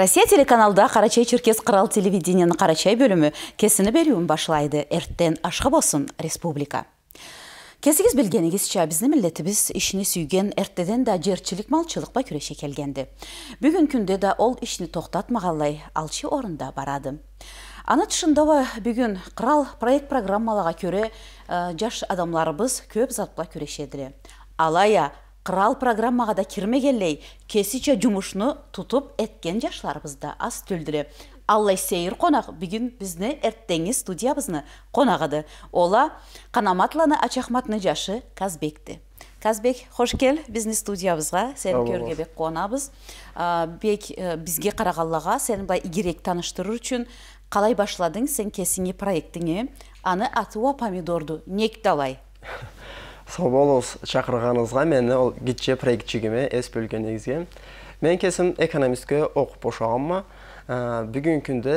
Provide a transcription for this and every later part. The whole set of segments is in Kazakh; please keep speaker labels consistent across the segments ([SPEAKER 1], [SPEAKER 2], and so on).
[SPEAKER 1] Россия телеканалда Қарачай Черкес Қырал телевидениенің Қарачай бөлімі кесіні беруін башылайды. Әрттен ашқы болсын республика. Кесігіз білгеніңізше біздің милletimiz ішіне сүйген әрттеден да жерчілік малчылықпа күреше келгенді. Бүгін күнде да ол ішіні тоқтатмағалай алчы орында барады. Аны тұшында бүгін Қырал проект программалаға көре ә, жаш адамларыбыз көп затпа күрешеділі. Алая кырал программага да кирмегенлей кесиче жумушну тутуп эткен жашларыбыз аз түлдүрө аллай сейир конак бүгүн бизди эртеңи студиябызны конагыды ола канаматланы ачахматны жашы казбекти казбек кош кел биздин студиябызга сени көргө бек кубанабыз бек бизге карагаллага сени былай ийгирээк тааныштыруу үчүн калай башладың сен кесиңи проектиңи аны атуа помидорду нек далай
[SPEAKER 2] сау болыңыз шақырғаныңызға мені ол гитче проектчигиме бөлген негізге. мен кесім экономистке оқып бошағанма бүгін күнде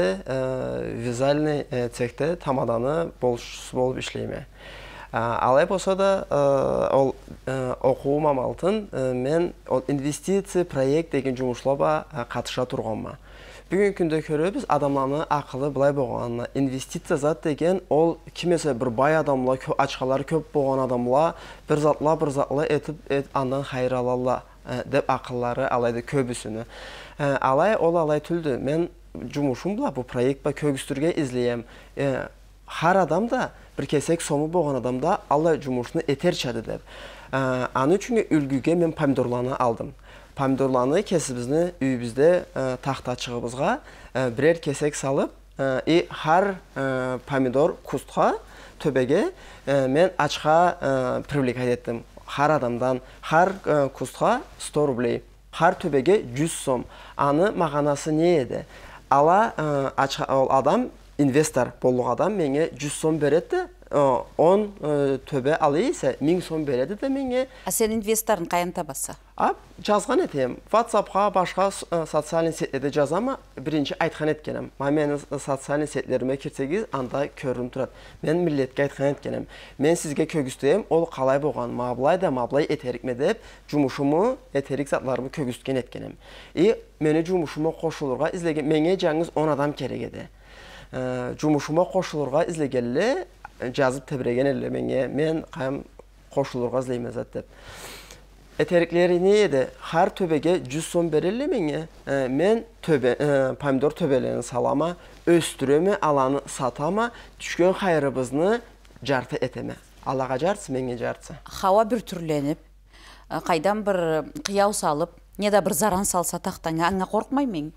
[SPEAKER 2] вязальный цехте тамаданы болшысы болып ишлейме алай болса да ол оқуым алтын мен ол инвестиция проект деген қатыша катыша турганмын Бүгін күнде көреміз адамларны ақылы былай болғанына инвестиция зат деген ол кімесе бір бай адамла көп ачқалар көп болған адамла бір затла бір затла етіп ет, андан хайыр ә, деп ақыллары алайды көбісіні алай ол алай түлді мен жұмысым бұл проект па көгістірге излеем Хар ә, адамда сомы кесек сомы болған адамда алай жұмысын cumhurşunu деп çadı der. үшін үлгіге мен помидорланы алдым помидорланы кесібізні үйімізде тақта шығыбызға бірер кесек салып и хар помидор кустқа төбеге мен ачқа привлекать еттім хар адамдан хар кустқа 100 рублей хар төбеге 100 сом аны мағанасы не еді ала ол адам инвестор болуға адам менге 100 сом береді Э, он э, төбе алы есе миң сом береді де менге а сен инвесторын қайын табасың а жазған етем ватсапқа башқа социальный сетлерді жазама бірінші айтқан еткенім мен социальный сетлеріме кірсегіз, анда көрініп тұрады мен милетке айтқан еткенім мен сізге көгістем ол қалай болған мабылай да мабылай етерікме деп жұмышымы етерік затларымы көгісткен еткенім и мені жұмышымы қошылырға ізлеген, менге жаңыз он адам керек еді жұмышыма э, қошылырға излегелі жазып тібіреген менге, мен қам қошылырға іздейміз деп әтеріклеріне еді хар төбеге 111 елеменге мен төбе, помидор төбелерін салама өстіреме аланы сатама түшкен хайрыбызны жарты әтеме. аллаға жартысы менге жартысы хауа бір түрленіп
[SPEAKER 1] қайдан бір қияу салып неда бір заран салса тақтаңа аңа қорқмай мен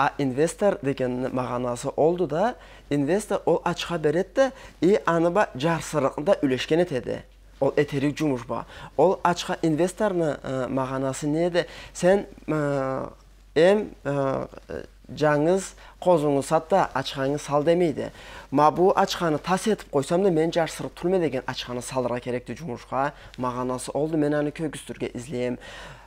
[SPEAKER 2] а инвестор деген мағанасы олды да инвестор ол ачқа берет да и ба жарсырында үлешкен теді ол этерик жумуш ба ол ачқа инвесторны э, мағанасы неде сен эм э, жаңыз қозыңы сатта ачкаңы сал демейді мабу ачқаны тас етіп қойсам да мен жарсырып тұрме деген ачканы керек керекті жұмыршқа мағанасы олды мен аны көгістүрге излейм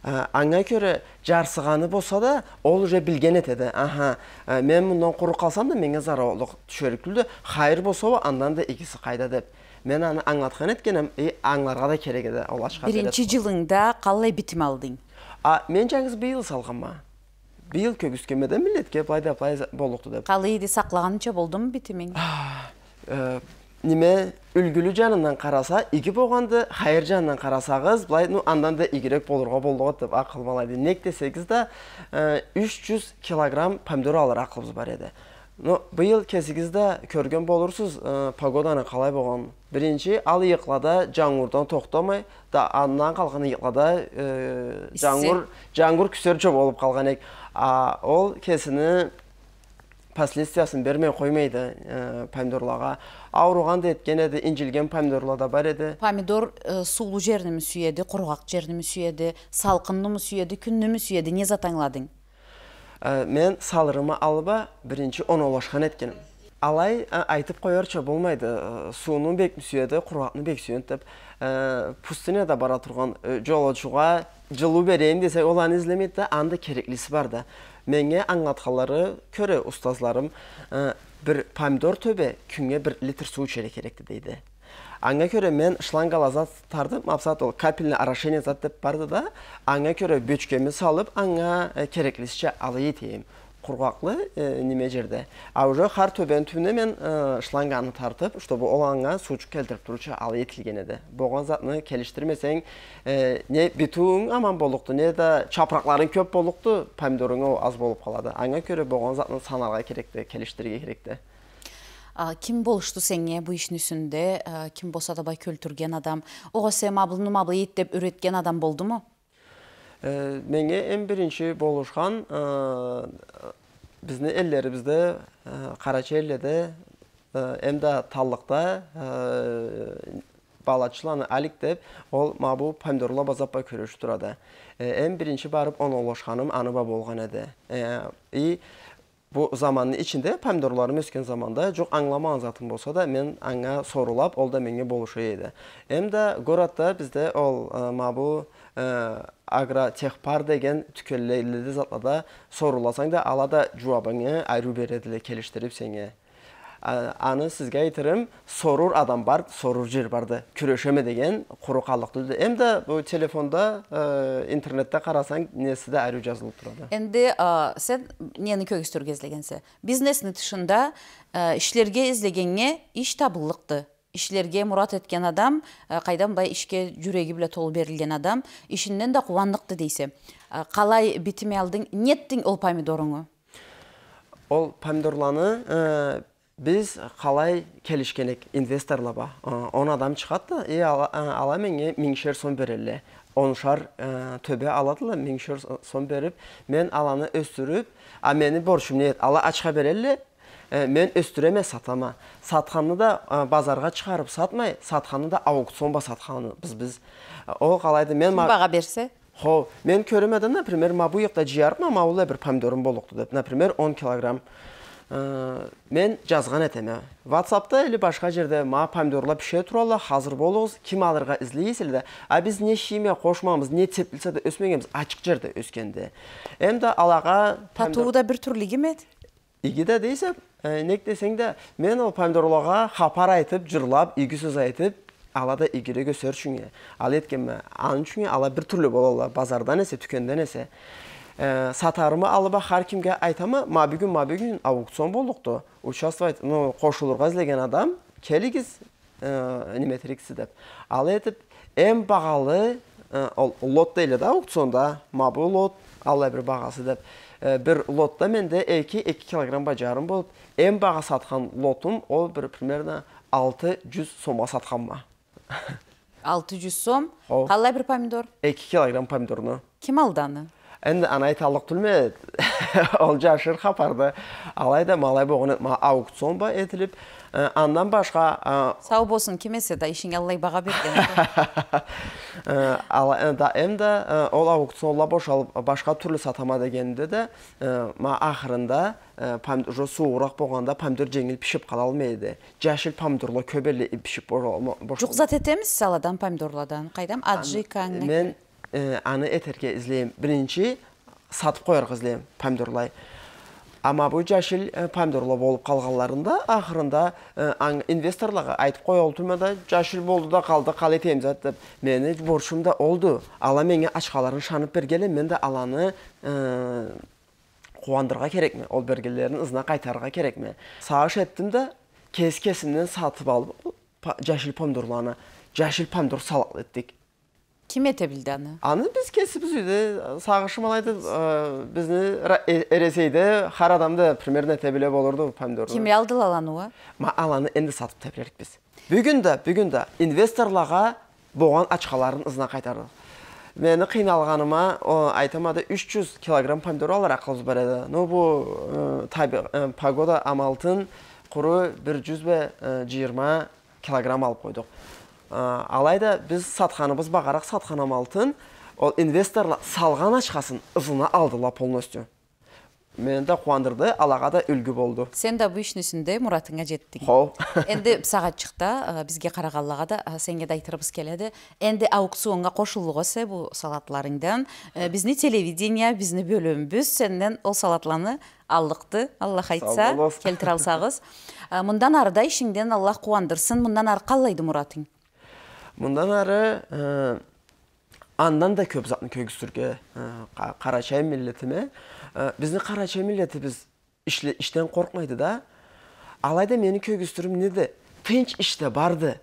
[SPEAKER 2] аңа көрі жарсығаны болса да ол уже білген етеді аха мен мұндан құры қалсам да менге зарарлық түшөрүктүлдү хайыр болса андан да игісі қайда деп мен аны аңлатқан еткенім и аңларға да керек еді ол биринчи жылыңда қалай
[SPEAKER 1] бітім алдың
[SPEAKER 2] а мен жаңыз биыл ма? биыл көгүскемеде милдетке пайда пайыз болукту деп калыйды саклаганча болдуму битимиң неме үлгүлүү жанынан караса ийги болганды хайыр жанынан карасаңыз былай ну андан да ийгирээк болууга болот деп акыл маалайды нек десеңиз да үч жүз килограмм помидор алар акылыбыз бар эди Но быйыл кезигизде көргөн болурсуз э, погоданы қалай болған. биринчи ал иықлада жаңғурдан тоқтамай, да андан калган ыйыклада э, жаңғур күсер күсөр олып қалған ек. А, ол кесіні последствиясын бермей қоймайды э, помидорларға Ауруған еткен еді инжилген помидорлар бар еді помидор сулу жерді сүйеді құрғақ жерними сүйеді салқыннымы сүйеді күннімі сүйеді не затаңладың Э, мен салырыма алыба бірінші оны олашқан еткенім алай айтып қоярча болмайды э, суыны бек сүйеді құрғақны бек сүйеді деп э, пустыняда бара тұрған жолаушыға жылу берейін десе оланы іздемейді да анда кереклісі бар да менге аңлатқалары көрі ұстазларым бір помидор төбе күнге бір литр су керек дейді аңа көрө мен азат тарды, мапсат ол капельный орошение зат деп барды да аңа көрө бөчкемі салып аңа э, кереклисинче алы етейім. құрғақлы э, неме жерде а уже қар төбен түбіне мен ә, шланганы тартып чтобы ол аңа сучу келдіріп тұрушы алы етілген еді болған затны келіштірмесең не битуың аман болықты не да чапрақларың көп болықты помидорың аз болып қалады аңа көре болған затны саналға керекті келіштірге керекті
[SPEAKER 1] ким болушту сеңе бул иштин үстүндө ким болсо да бай көлтүргөн адам ого сен мабыл мабыл эйт деп үйрөткөн адам болдуму
[SPEAKER 2] э, менге эң биринчи болушкан биздин элдерибизде карача элдеде эмда таллыкта балачыланы алик деп ол мабу памдорло базаппа көрүшүп турады эң биринчи барып онолошканым аныба болгон эди и Заманның замандын ичинде помидорлорум өскен заманда жоқ аңлама затым болса да мен аңға сорулап, олда да болушы болушу эди м бізді ол мабу м деген агротех пар дегенү соруласаңда да алада айру береділі эле сені аны сізге айтырым сорур адам бар сорур жер барды күрөшөмө деген курукалыктуу эмди бул телефондо э, интернетте қарасаң неси әру жазылып турат
[SPEAKER 1] эмди сен нени көгүстүрүп кездегенсе бизнестин тышында иштерге э, издегенге иш табылыкты ішлерге мурат еткен адам кайда э, бай ишке жүрөгү беле толуп берилген адам ишинен да кубандыкты дейсе қалай битиме алдың неттің ол помидорыңы
[SPEAKER 2] ол помидорланы біз қалай келішкенек инвесторлаба он адам чыгат и ала менге миңшер сом берели оншар төбе аладылы, меншер сом беріп мен аланы өстіріп а мені борчум нет ала ачка берели мен өстіреме сатама сатканды да базарға шығарып сатмай сатканды да сатқаны біз біз о қалайды мен баға берсе Хо, мен көрімеді, например, мабу жиярып, маула бир помидорум болукту деп, например, 10 килограмм Э, мен жазған әтеме. ватсапта или башқа жерде ма помидорлар піше туралы хазыр болуыз, ким алырға іздейсілді. А біз не химия қошмамыз, не теплица да өсмегенбіз, ашық жерде өскенде. енді алаға... Патуы да бір түрліге ме? де дейсіп, э, нек десең де, мен ол помидорларға хабар айтып, жырлап, игі сөз айтып, алада игілігі сөр шүңе. Ал еткенме, ал ала бір түрлі болалар, базардан есе, түкөндөн есе. Э, сатарымы алыба харкимге айтамы ма бүгін ма бүгін аукцион болдукту участвовать ну кошулурга адам келігіз, ә, э, деп ал этип эң бағалы э, ол лот дейлі да аукционда ма лот алай бир бағасы деп бір лотта менде 2-2 килограмм жарым болып, әм баға сатқан лотым ол бір примерно 600 сомға сатқан ма. 600 сом? Қалай бір помидор? 2 килограмм помидорны. Кем алданы? енді аны айталық түлмеді ол жашыр қапарды алайда малай боғыны аукцион ба етіліп андан башқа
[SPEAKER 1] сау болсын кемесе да ишиңе аллай баға берген
[SPEAKER 2] да ол аукционла бошалып башка түрлі сатама дегенде де ма ақырында уже суырақ болғанда помидор жеңіл пішіп қала алмайды жашыл помидорлар көп эле пішіп жоқ зат
[SPEAKER 1] етеміз саладан помидорлардан қайдам аджикаң мен
[SPEAKER 2] Э, аны этерге излейм Бірінші, сатып коерга излейм помидорлай Ама бұл жашыл э, помидорлар болып қалғанларында ақырында э, инвесторларға айтып қой олтыма да жашыл болды да қалды қалай етемін деп мені борышым да олды ала менге ашқаларын шанып бергеле мен де аланы қуандырға керек ме ол бергелерін ызына қайтарға керек ме сағыш еттім да кес кесімнен сатып алып жашыл помидорларны жашыл помидор салат еттік Кім эте аны аны біз кесіп үйдө сағышым алайды әресейді, қар адамды адамда примерно болырды пәмдерді. Кім
[SPEAKER 1] елді ким алдыла
[SPEAKER 2] Ма аланы әнді сатып да біз. Бүгін де, бүгін де, инвесторлаға болған ачқаларын ызына қайтардық. Мені қиын алғаныма айтамады 300 кг килограмм алар ақылыз бар Ну, но бул амалтын құры 120 килограмм алып қойдық. Э, алайда біз сатқанымыз бағарақ сатқанам алтын ол инвесторлар салған ақшасын ызына алдыла полностью мені да қуандырды алаға да үлгі болды сен э, да обычныйсіңде мұратыңа жеттің хоу енді
[SPEAKER 1] шықта бізге қарағаллаға да сенге да айтырбыз келеді енді аукционға қошылуға бұл салатларыңдан э, бізні телевидение бізні бөлімбіз сенден ол салатланы аллықты аллах айтса келтіре алсағыз мұндан арда ішіңден аллах
[SPEAKER 2] қуандырсын мұндан ары қалайды мұратың мындан ары андан да көп затын көгістірге қарачай милетіме. біздің қарачай милеті біз іштен қорқмайды да алайда менің көгістірім неді? тынч іште барды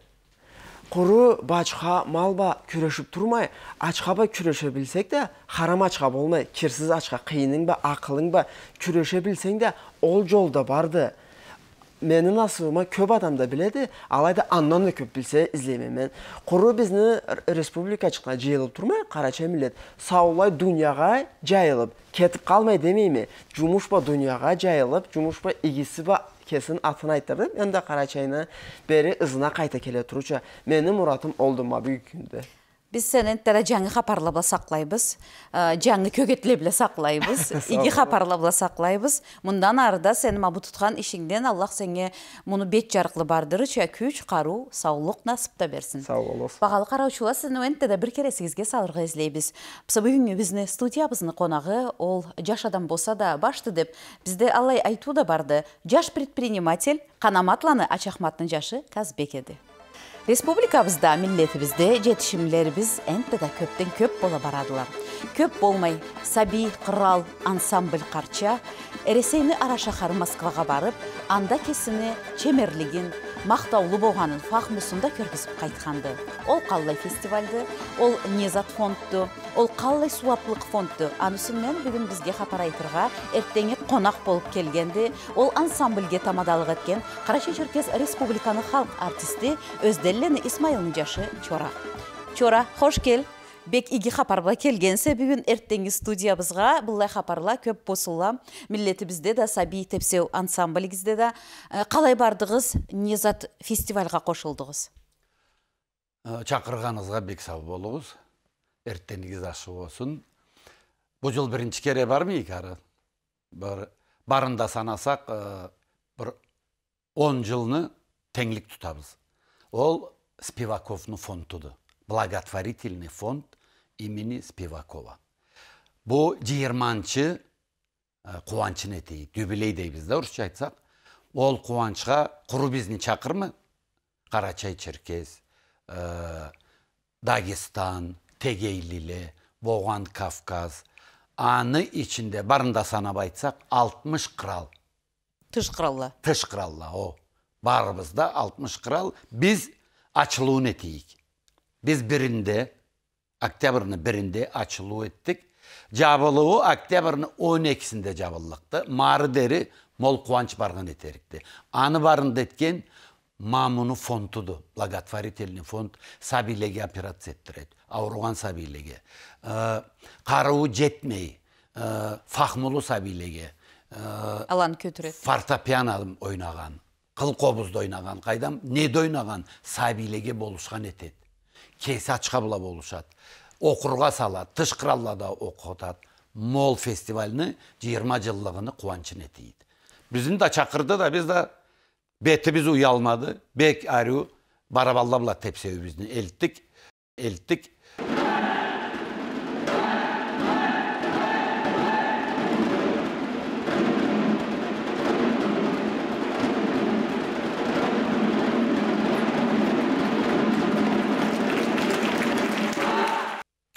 [SPEAKER 2] құры бачқа малба күрешіп тұрмай ачқа ба күреше білсек те харам ачқа болмай Кірсіз ачқа қиының ба ақылың ба күреше білсең де ол жолда барды менің асыбыма көп адамда біледі алайда аннан да көп білсе іздеймін мен құры республика республикачыққа жайылып тұрмай қарача милет саулай дүнияға жайылып кетіп қалмай демейме жұмыш ба дүнияға жайылып жұмыш ба игісі ба кесін атын айттырдым енді қарачайна бері ызына қайта келе тұруча менің мұратым олды ма
[SPEAKER 1] Біз сәнен жаңы қапарла сақлайбыз, жаңы көгетле біла сақлайбыз, игі қапарла біла сақлайбыз. Мұндан арыда сәні мабы тұтқан ішіңден Аллах сәне мұны бет жарқлы бардыры, күч, қару, саулық насыпта берсін. Сау олыс. Бағалы қараушыла сәні өәнті де бір кере сізге салырға бүгінгі студиябызны қонағы, ол жаш адам болса да башты деп, бізде аллай айту да барды. Жаш предприниматель, қанаматланы Ачахматтың жашы Казбек еді республикабызда милдетибизде біз энтте да көптөн көп бола барадылар көп болмай саби, кырал ансамбль қарча, Әресейні ара қарымасқаға барып анда кесіні чемерлигин мақтаулы болғанын мұсында көргізіп қайтқанды ол қалай фестивальді ол незат фондды, ол қалай суаплық фондды. Анысын мен бүгін бізге хабар айтырға әрттенге қонақ болып келгенді ол ансамбілге тамадалық әткен қарашы черкес республиканы халық артисті өзделлен Исмайлын жашы чора чора қош кел бек иги хапарла келгенсе бүгін эрттеңгі студиябызға бұлай хапарла көп босула Миллетибизде да саби тепсеу ансамбльгизде да э, қалай бардығыз незат фестивальға кошулдуңуз
[SPEAKER 3] э, чакырганыңызга бек сау болуңуз эрттеңиңиз ашы болсун бул жыл биринчи кере бармы икары бир барында санасак э, бир он жылны теңлик тутабыз ол спиваковдун фондуду благотворительный фонд имени Спивакова. Бо 20 э, куанчын қуанышын дюбилей юбилей дейбіз да айтсақ. Ол куанчыға құру бізні чақырмы? Қарачай Черкес, э, Дагестан, Тегейлілі, Боған Кавказ. Аны ішінде барында санап айтсақ 60 қырал. Тыш қыралла. Тыш қыралла, о. Барымызда 60 қырал. Біз ачылуын етейік Біз бірінде, октябрыны бірінде ачылуу еттік. жабылуу октябрыны 12-сінде жабылдык мары дери мол қуанч барған етерікті. аны барындаэткен мамуну фонтуды. Лагатфарителіні фонд сабилеге операция эттирет Ауруған сабилеге каруу жетмей фахмулу сабилегефортепиано ойнаған. кыл кобузду ойнаған қайдам неде ойнаған сабилеге болысқан етет кесі ачка болушат окурга салат да оқытат мол фестивальны 20 жылдыгыны қуанчын етейді бизди да чакырды да біз да бетибиз ұялмады бек арю барабаллап біздің элттик элттик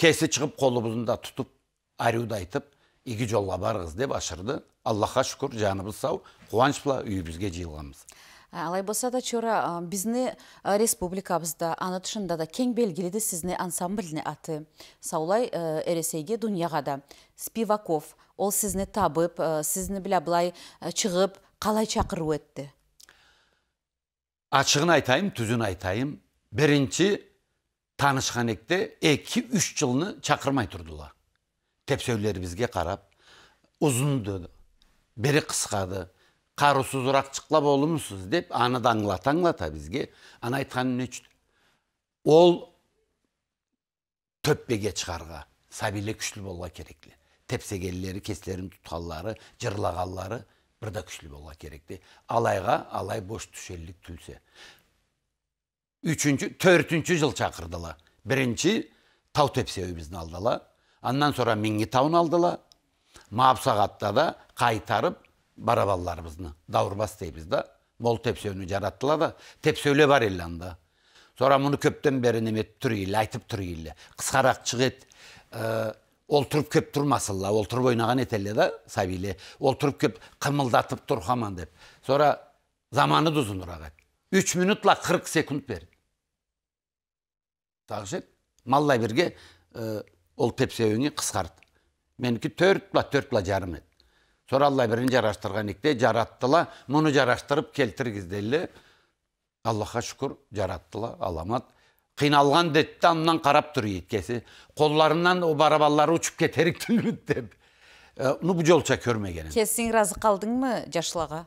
[SPEAKER 3] кесі шығып қолыбызында тұтып аруды айтып игі жолға барыңыз деп ашырды аллаха шүкір жаныбыз сау қуаныш била үйімізге жиылғанбыз
[SPEAKER 1] алай болса да чора бизни республикабызда аны тышында да кең белгилиди сіздің ансамбльни аты саулай эресейге дунияга да спиваков ол сизни табып сізні биля былай чыгып қалай чакырып етті
[SPEAKER 3] ачыгын айтайын түзүн айтайын биринчи таанышканекте эки үч жылны чакырмай турдулар тепсөөлөрүбүзге карап узунду бери кыскады карусузуракчыклап болумусуз деп аны да аңлата аңлата бизге аны айтканы эмне ол төппеге чыгарга сабиле күчтүү болула керекли тепсегенлери кеслерин тутканлары жырлаганлары бир да күчтүү керек керекти алайга алай бош түшелик түлсе үчүнчү төртүнчү жыл чакырдыла биринчи тау тепсебибизди алдыла андан соң миңги таун алдыла маапсагатта да кайтарып барабанларыбызды даурбас дейбиз да мол тепсеүнү жараттыла да тепсеүле бар эле анда соо муну көптөн бери неме айтып турейли кыскараак чыгет олтуруп көп турмасынла олтуруп ойногон этеле да сабиле олтуруп көп кымылдатып хаман деп сора заманы да узунураак эт үч мүнөт кырк секунд бер тағы малла бірге э, ол тепсеуіне қысқарды менікі төрт пла төрт пла жарым еді сонра алла бірін жараштырған икте жараттыла мұны жараштырып келтіргізделі аллаха шүкір жараттыла аламат қиналған детті аннан қарап тұр еткесі қолларынан о барабалары ұшып кетерік деп э, ну бұл жолша көрмеген
[SPEAKER 1] кесің разы қалдың ма жашылаға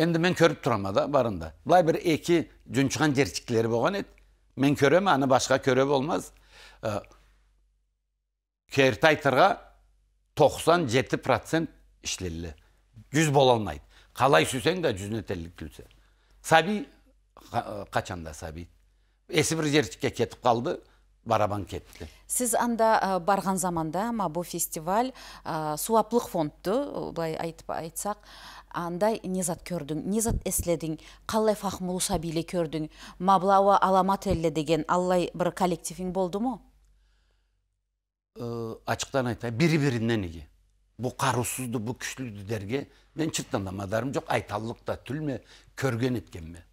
[SPEAKER 3] енді мен көріп тұрамын да барында былай бір екі жүнчыған жерчиктер болған еді мен көремін аны басқа көре болмас ә, кертайтырға 97 процент ішлелі жүз бола алмайды қалай сүйсең да жүзіне терлік түлсе Саби. қачанда саби есі бір жерке кетіп қалды барабан кетті
[SPEAKER 1] сіз анда барған заманда ма фестиваль суаплық фондты былай айтып айтсақ андай не зат көрдің не зат эследің қалай фахмулуса биле көрдің маблауа аламат элле деген аллай бір коллективің болды
[SPEAKER 3] э, ачыктан айтайын бири биринен неге бул каруусузду бул мен дерге мен чыттанамадарым жок айталык да түлме көргөн эткенме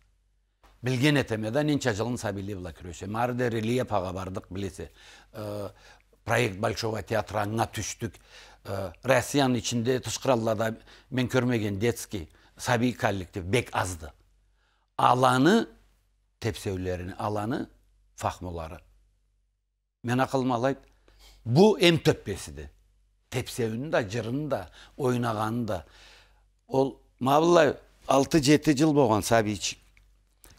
[SPEAKER 3] билген этеме да нинче жылын сабиле була күрөшөм ары лиепага бардык билесиз э, проект большого театра түштүк ә, россияның ішінде мен көрмеген детский сәби коллектив бек азды аланы тепсеулерін аланы фахмолары мен ақылым алайды, бұл эм төппесіді тепсеуін да жырын да ойнағанын да ол мабылай алты жеті жыл болған сәбичик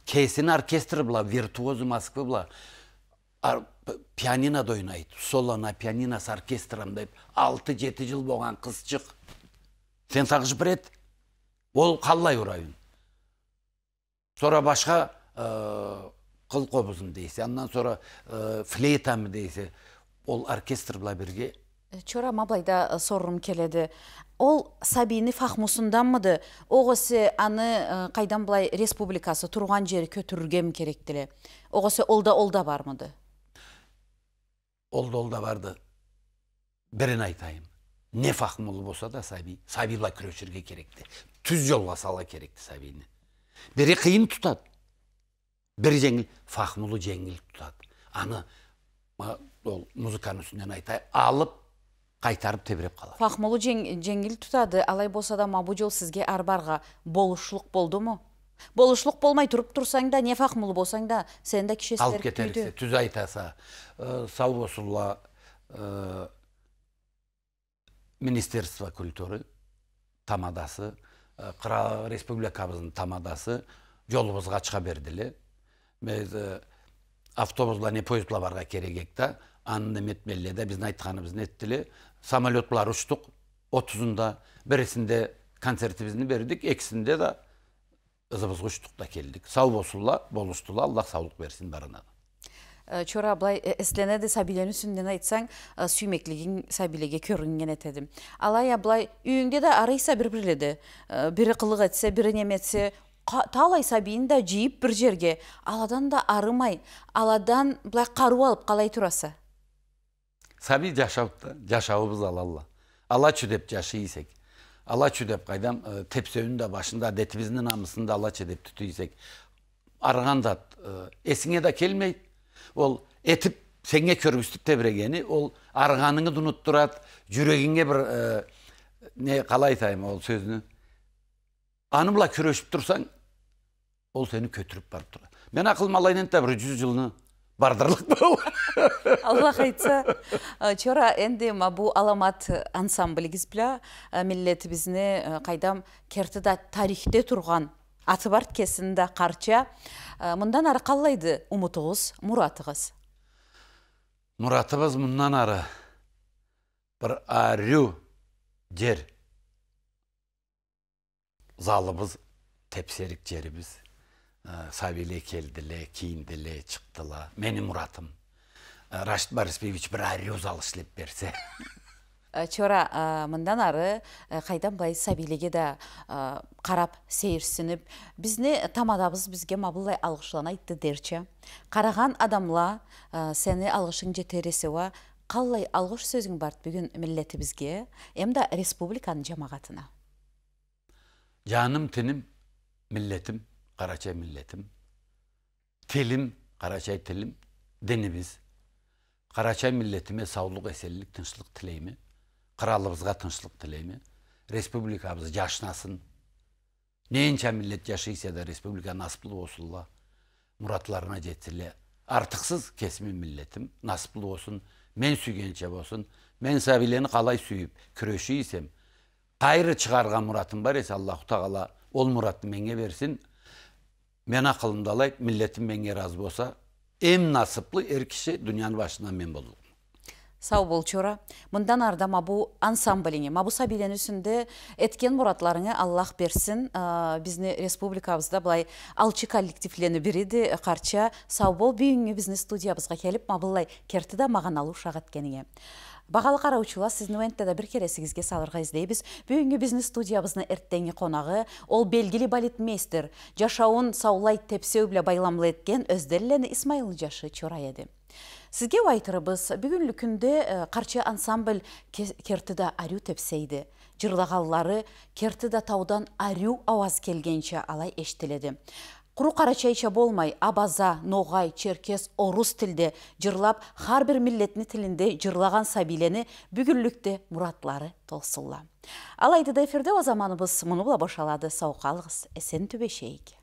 [SPEAKER 3] кейсін оркестр бұла виртуозы москвы бұла пианинода ойнайды солана пианиносы деп алты жеті жыл болған қызчық сен сақ жібереді ол қалай ұрайын Сора башқа кыл қыл қобызын дейсі андан сонра флейтамы дейсі ол оркестр былай бірге
[SPEAKER 1] чорам абайда соррум келеді ол сабини фахмусундаммыды оғысы аны қайдан былай республикасы тұрған жері көтіргем керек деле оғысы олда олда бармыды
[SPEAKER 3] олда барды бірін айтайын не мұл болса да сәби сәбилла күрешерге керекті түз жолға сала керекті сәбиіні бірі қиын тұтады бірі жеңіл фахмұлы жеңіл тұтады аны ол музыканың үстінен айтай алып қайтарып тебіреп қалады
[SPEAKER 1] фахмұлы жеңіл тұтады алай болса да мабу жол сізге арбарға болушылық болды ма болушылық болмай тұрып тұрсаң да фақмұлы болсаң да сен де кішесі алып
[SPEAKER 3] түз айтаса э, сау болсынла э, министерство культуры тамадасы э, қыра республикабыздың тамадасы жолыбызға шыға берділі. Біз автобусла не поездла барға керек ек да аны эметмеле да биздин айтканыбыздын эттиле самолетлар учтук отузунда бирисинде концертибизди бердик экисинде да ызыбыз үштікта келдік сау болсула болустула аллах саулық берсін барына
[SPEAKER 1] э, чора былай эсленеди сабилені үстүнөн айтсаң э, сүймеклігін сабилеге көрінген әтедім. Алай былай үйүңдө да арыйса бір бирледи э, бири кылык этсе бири неметсе. этсе таалай сабийин да бір жерге аладан да арымай аладан былай қару алып калай тураса
[SPEAKER 3] саби жашап да жашабыбыз алла алла алачу деп алачу деп қайдам ә, да башында әдетіміздің намысын деп түтүйсек арған зат есіңе да келмейді ол етіп сенге көргүстүп тебірегені ол арғаныңды ұнуттырады жүрегіңе бір не қалай ол сөзіні аны бұла ол сені көтіріп барып тұрады мен ақылым да бір жүз жылны бардырлық аллах айтса
[SPEAKER 1] э, чора энди бу аламат э, ансамблигиз биля э, милletибизни кайдам кертида тарихте турган аты бар кесинде карча мындан ары калайды умутуңуз муратыгыз
[SPEAKER 3] муратыбыз мындан ары бір арю жер залыбыз тепсерік жеріміз савиле сабиле келділе кийиндиле чыктыла менин муратым Э, рашид барысбевич бір орезал ішлеп берсе
[SPEAKER 1] э, чора э, мұндан ары қайдан бұлай сабилеге да қарап, сейірсініп там тамадабыз бізге мабылай алғышылан айтты дерче қараған адамла алғышың алгышың ва, қалай алғыш сөзің барды бүгін бізге, эмда республиканың жамағатына
[SPEAKER 3] жаным тінім мүлләтім, қарачай мүлләтім, тілім қарачай тілім дініміз Қарача милletime саулық, эсерлик, тынчтык тилейми. Кыралыбызга тынчтык тилейми. Республикабыз жашнасын. Ненче миллет жашыйса да республика насыплы болсулла. Муратларына жетсиле. Артықсыз кесімі миллетим насыплы болсын. Мен сүйгенше болсын. Мен сабилени қалай сүйіп, күреші ісем, Қайры чығарға мұратым бар есе, Аллах Тағала ол муратты менге Мен менге болса, en nasıplı er kişi dünyanın başından men bo'ldi
[SPEAKER 1] сау Чора. мындан арда мабу ансамблине мабу сабилен үсүндө эткен мұратларыңы аллах берсин бизни республикабызда былай алчы коллективлени бириди карча сау бол бүгүнкү биздин студиябызга келип мабылай керти да маған алу эткениңе бағалы қараучылар сіздің да бір кересігізге салырға іздейбіз бүгінгі бизнес студиябыздың әрттенгі қонағы ол белгілі балетмейстер жашауын саулай тепсеу біле байламлы еткен өздерілені исмаил жашы чорай еді Сізге айтырыбыз, бүгінгі күнде қарчы ансамбль кертіда әрю тепсейді. Жырлағалары кертіда таудан әрю ауаз келгенше алай ештіледі. Құру қарачайша болмай, абаза, ноғай, черкес, орус тілді жырлап, қар бір милетні тілінде жырлаған сабилені бүгірлікті мұратлары толсылла. Алайды да эфирде о біз мұны бұла башалады. Сауқалығыз, әсен